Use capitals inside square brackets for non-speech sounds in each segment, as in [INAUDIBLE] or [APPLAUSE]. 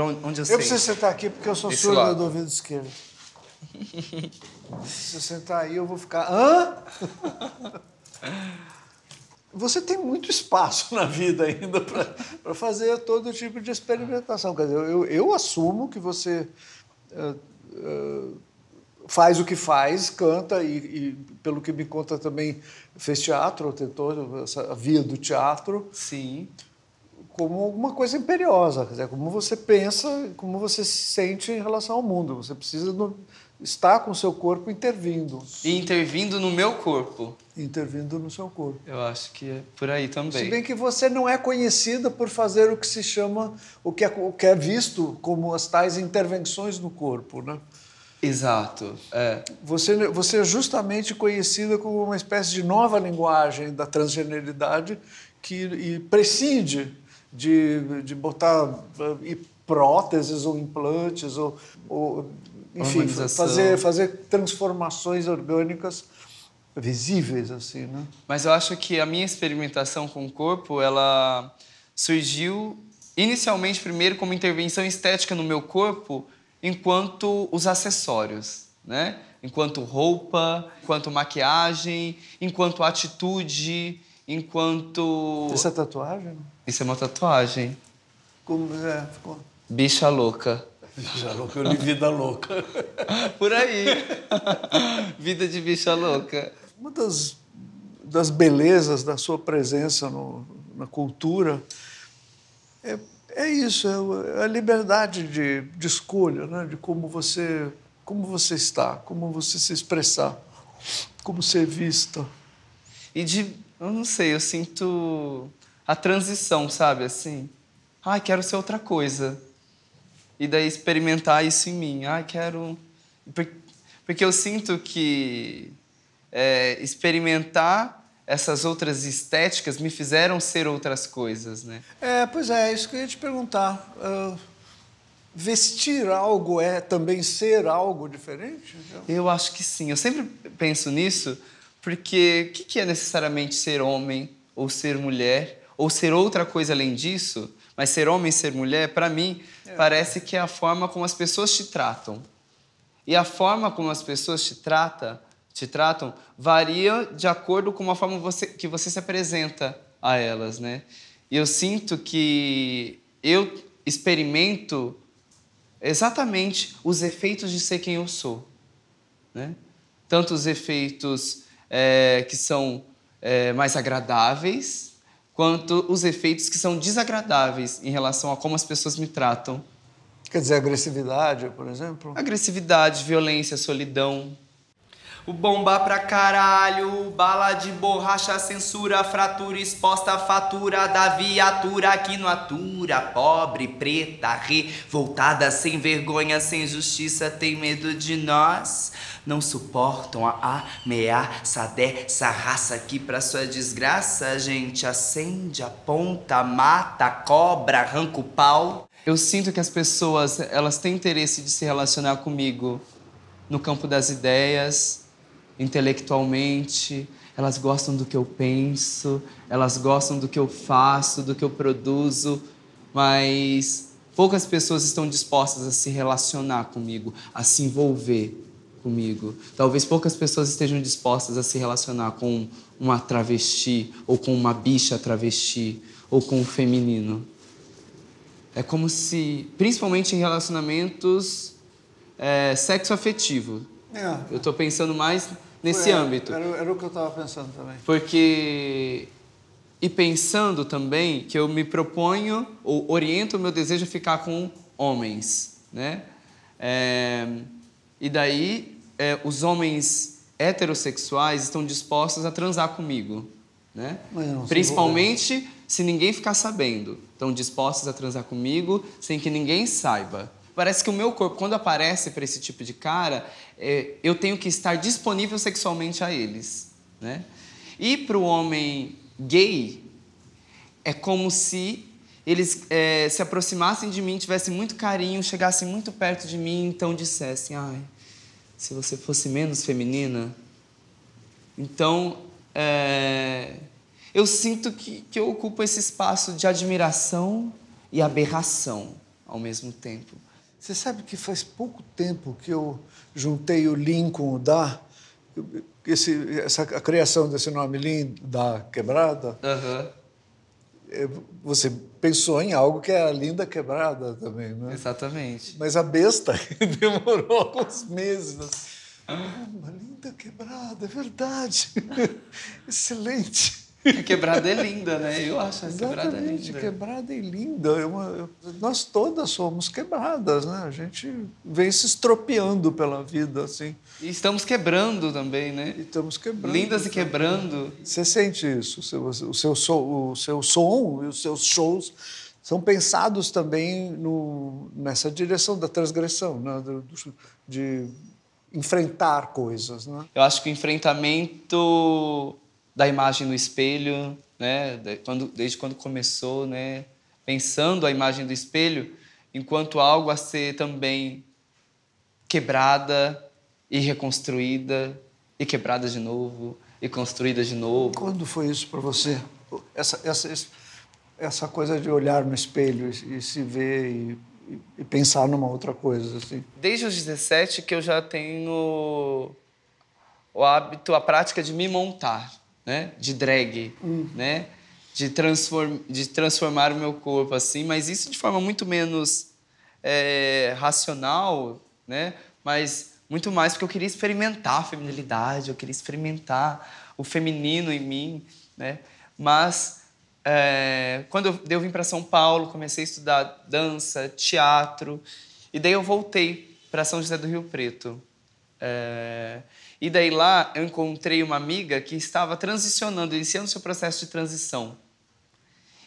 onde eu sei. Eu preciso sentar aqui porque eu sou Desse surdo lado. do ouvido esquerdo. Se eu sentar aí, eu vou ficar. Hã? Você tem muito espaço na vida ainda para fazer todo tipo de experimentação. Quer dizer, eu, eu assumo que você uh, uh, faz o que faz, canta e, e, pelo que me conta, também fez teatro, tentou essa, a via do teatro. Sim como alguma coisa imperiosa, quer dizer, como você pensa, como você se sente em relação ao mundo. Você precisa no, estar com o seu corpo intervindo. E intervindo no meu corpo. Intervindo no seu corpo. Eu acho que é por aí também. Se bem que você não é conhecida por fazer o que se chama, o que é, o que é visto como as tais intervenções no corpo, né? Exato. É. Você, você é justamente conhecida como uma espécie de nova linguagem da transgeneridade que e prescinde de, de botar eh, próteses ou implantes ou, ou enfim, fazer, fazer transformações orgânicas visíveis assim, né? Mas eu acho que a minha experimentação com o corpo, ela surgiu inicialmente primeiro como intervenção estética no meu corpo, enquanto os acessórios, né? Enquanto roupa, enquanto maquiagem, enquanto atitude, Enquanto. Isso é tatuagem? Isso é uma tatuagem. Como é? Ficou? Bicha louca. Bicha louca, eu li vida louca. [LAUGHS] Por aí. [LAUGHS] vida de bicha louca. Uma das, das belezas da sua presença no, na cultura é, é isso, é, é a liberdade de, de escolha, né? de como você, como você está, como você se expressar, como ser vista. E de eu não sei, eu sinto a transição, sabe? Assim, ai, ah, quero ser outra coisa. E daí experimentar isso em mim. Ai, ah, quero. Porque eu sinto que é, experimentar essas outras estéticas me fizeram ser outras coisas, né? É, pois é, isso que eu ia te perguntar. Uh, vestir algo é também ser algo diferente? Eu acho que sim. Eu sempre penso nisso porque o que, que é necessariamente ser homem ou ser mulher ou ser outra coisa além disso? Mas ser homem e ser mulher, para mim, é. parece que é a forma como as pessoas te tratam. E a forma como as pessoas te tratam, te tratam varia de acordo com a forma você, que você se apresenta a elas, né? E eu sinto que eu experimento exatamente os efeitos de ser quem eu sou, né? Tanto os efeitos é, que são é, mais agradáveis, quanto os efeitos que são desagradáveis em relação a como as pessoas me tratam. Quer dizer, agressividade, por exemplo? Agressividade, violência, solidão. O bomba pra caralho, bala de borracha, censura, fratura exposta, fatura da viatura que não atura. Pobre, preta, revoltada, sem vergonha, sem justiça, tem medo de nós. Não suportam a ameaça dessa raça que, pra sua desgraça, a gente acende, aponta, mata, cobra, arranca o pau. Eu sinto que as pessoas elas têm interesse de se relacionar comigo no campo das ideias, intelectualmente, elas gostam do que eu penso, elas gostam do que eu faço, do que eu produzo, mas poucas pessoas estão dispostas a se relacionar comigo, a se envolver comigo. Talvez poucas pessoas estejam dispostas a se relacionar com uma travesti ou com uma bicha travesti ou com um feminino. É como se, principalmente em relacionamentos é, sexo afetivo. É. Eu estou pensando mais nesse Foi, é, âmbito. Era, era o que eu estava pensando também. Porque e pensando também que eu me proponho ou oriento o meu desejo a ficar com homens, né? É, e daí é, os homens heterossexuais estão dispostos a transar comigo, né? Principalmente se ninguém ficar sabendo, estão dispostos a transar comigo sem que ninguém saiba. Parece que o meu corpo, quando aparece para esse tipo de cara, é, eu tenho que estar disponível sexualmente a eles. Né? E para o homem gay, é como se eles é, se aproximassem de mim, tivessem muito carinho, chegassem muito perto de mim, então dissessem: ai, se você fosse menos feminina. Então, é, eu sinto que, que eu ocupo esse espaço de admiração e aberração ao mesmo tempo. Você sabe que faz pouco tempo que eu juntei o Lin com o Da, esse, essa, a criação desse nome Lin, da Quebrada. Uhum. Você pensou em algo que é a Linda Quebrada também, né? Exatamente. Mas a besta [LAUGHS] demorou alguns meses. Né? Ah, uma linda quebrada, é verdade. [LAUGHS] Excelente. [LAUGHS] Quebrada é linda, né? Eu acho essa quebrada é linda. Quebrada é linda. É nós todas somos quebradas, né? A gente vem se estropiando pela vida, assim. E estamos quebrando também, né? E estamos quebrando. Lindas e né? quebrando. Você sente isso. O seu, o seu, so, o seu som e os seus shows são pensados também no, nessa direção da transgressão, né? Do, do, de enfrentar coisas, né? Eu acho que o enfrentamento da imagem no espelho, né? Quando, desde quando começou, né? Pensando a imagem do espelho enquanto algo a ser também quebrada e reconstruída e quebrada de novo e construída de novo. Quando foi isso para você? Essa, essa, essa coisa de olhar no espelho e, e se ver e, e, pensar numa outra coisa, assim? Desde os 17 que eu já tenho o hábito, a prática de me montar né? De drag, hum. né? De, transform, de transformar o meu corpo assim, mas isso de forma muito menos é, racional, né? Mas muito mais porque eu queria experimentar a feminilidade, eu queria experimentar o feminino em mim, né? Mas é, quando eu, eu vim para São Paulo, comecei a estudar dança, teatro, e daí eu voltei para São José do Rio Preto. É... E daí lá eu encontrei uma amiga que estava transicionando, iniciando seu processo de transição.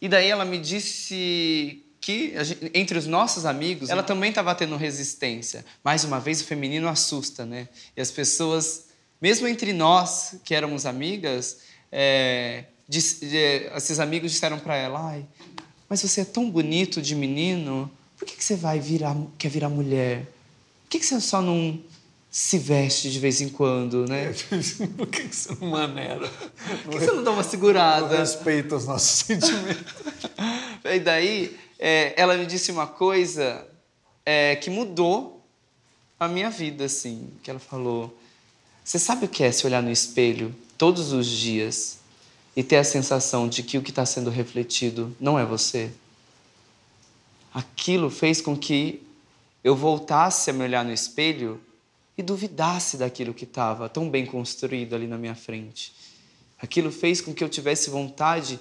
E daí ela me disse que entre os nossos amigos ela também estava tendo resistência. Mais uma vez o feminino assusta, né? E as pessoas, mesmo entre nós que éramos amigas, é, esses amigos disseram para ela: "Ai, mas você é tão bonito de menino, por que, que você vai virar quer virar mulher? Por que, que você só não se veste de vez em quando, né? [LAUGHS] Por que você não maneira? Por que você não dá uma segurada? Respeita os nossos [LAUGHS] sentimentos. e daí, é, ela me disse uma coisa é, que mudou a minha vida, assim. Que ela falou: Você sabe o que é se olhar no espelho todos os dias e ter a sensação de que o que está sendo refletido não é você? Aquilo fez com que eu voltasse a me olhar no espelho e duvidasse daquilo que estava tão bem construído ali na minha frente. Aquilo fez com que eu tivesse vontade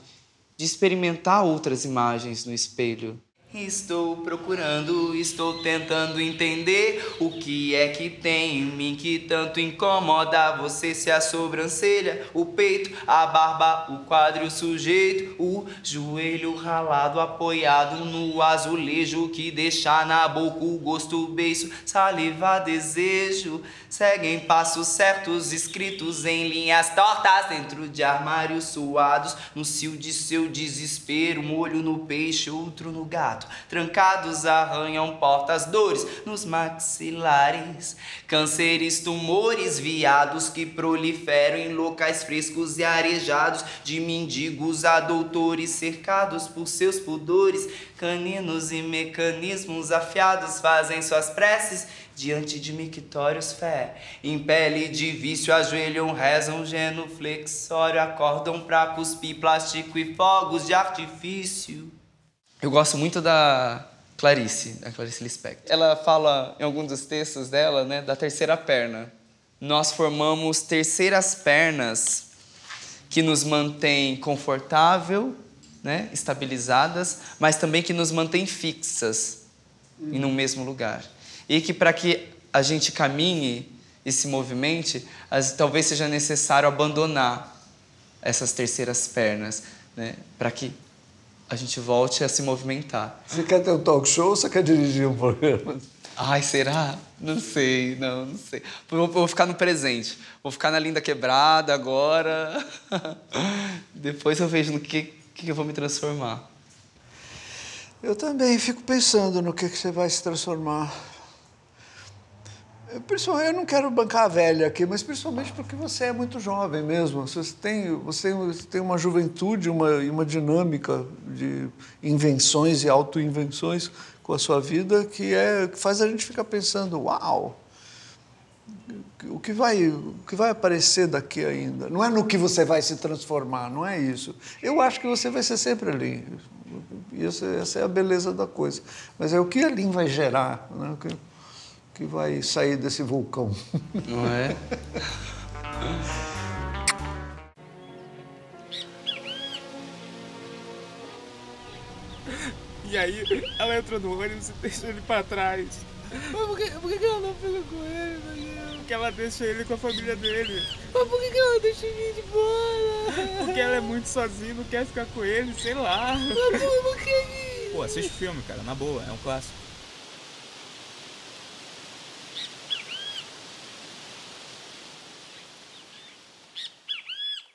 de experimentar outras imagens no espelho. Estou procurando, estou tentando entender o que é que tem em mim que tanto incomoda você se a sobrancelha, o peito, a barba, o quadro, o sujeito, o joelho ralado apoiado no azulejo que deixa na boca o gosto beijo, saliva desejo, seguem passos certos escritos em linhas tortas dentro de armários suados, no cio de seu desespero, molho no peixe, outro no gato. Trancados arranham portas, dores nos maxilares. Cânceres, tumores, viados que proliferam em locais frescos e arejados. De mendigos a doutores cercados por seus pudores. Caninos e mecanismos afiados fazem suas preces diante de mictórios fé. Em pele de vício ajoelham, rezam genuflexório, acordam pra cuspir plástico e fogos de artifício. Eu gosto muito da Clarice, da Clarice Lispector. Ela fala em alguns dos textos dela, né, da terceira perna. Nós formamos terceiras pernas que nos mantêm confortável, né, estabilizadas, mas também que nos mantêm fixas uhum. em um mesmo lugar. E que para que a gente caminhe e se movimente, talvez seja necessário abandonar essas terceiras pernas, né, para que a gente volte a se movimentar. Você quer ter um talk show ou você quer dirigir um programa? Ai, será? Não sei, não, não sei. Vou, vou ficar no presente. Vou ficar na linda quebrada agora. [LAUGHS] Depois eu vejo no que, que eu vou me transformar. Eu também fico pensando no que, que você vai se transformar eu não quero bancar a velha aqui, mas principalmente porque você é muito jovem mesmo. Você tem, você tem uma juventude uma, uma dinâmica de invenções e autoinvenções com a sua vida que, é, faz a gente ficar pensando, uau, o que, vai, o que vai aparecer daqui ainda? Não é no que você vai se transformar, não é isso. Eu acho que você vai ser sempre ali. e essa é a beleza da coisa. Mas é o que a Lean vai gerar. Né? que vai sair desse vulcão. Não é? E aí ela entra no ônibus e deixa ele pra trás. Mas por que, por que ela não fica com ele, Daniel? Porque ela deixa ele com a família dele. Mas por que ela deixa ele de fora? Porque ela é muito sozinha, não quer ficar com ele, sei lá. Mas por que? Pô, assiste o filme, cara, na boa, é um clássico.